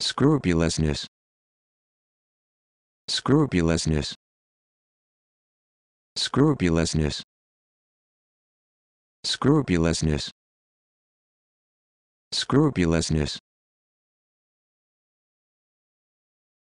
Scrupulousness. Scrupulousness. Scrupulousness. Scrupulousness. Scrupulousness.